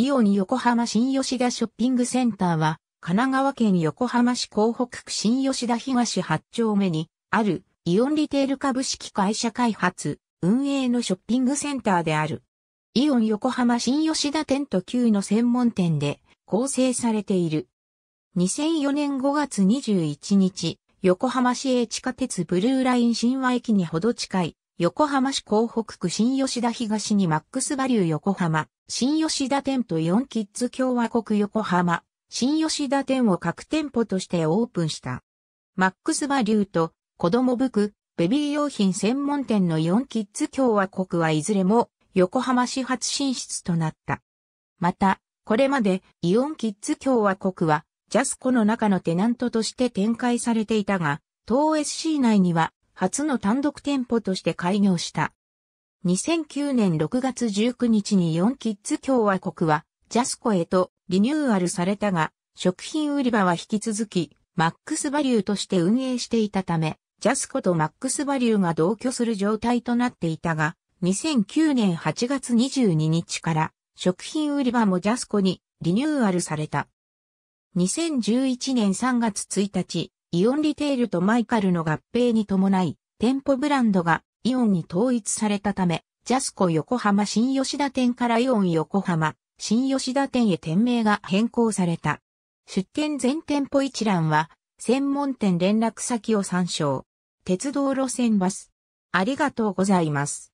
イオン横浜新吉田ショッピングセンターは、神奈川県横浜市港北区新吉田東8丁目にあるイオンリテール株式会社開発、運営のショッピングセンターである。イオン横浜新吉田店と9の専門店で構成されている。2004年5月21日、横浜市営地下鉄ブルーライン新和駅にほど近い横浜市港北区新吉田東にマックスバリュー横浜、新吉田店とイオンキッズ共和国横浜、新吉田店を各店舗としてオープンした。マックスバリューと子供服、ベビー用品専門店のイオンキッズ共和国はいずれも横浜市発進出となった。また、これまでイオンキッズ共和国はジャスコの中のテナントとして展開されていたが、東 SC 内には初の単独店舗として開業した。2009年6月19日に4キッズ共和国はジャスコへとリニューアルされたが、食品売り場は引き続きマックスバリューとして運営していたため、ジャスコとマックスバリューが同居する状態となっていたが、2009年8月22日から食品売り場もジャスコにリニューアルされた。2011年3月1日、イオンリテールとマイカルの合併に伴い、店舗ブランドがイオンに統一されたため、ジャスコ横浜新吉田店からイオン横浜新吉田店へ店名が変更された。出店全店舗一覧は、専門店連絡先を参照。鉄道路線バス。ありがとうございます。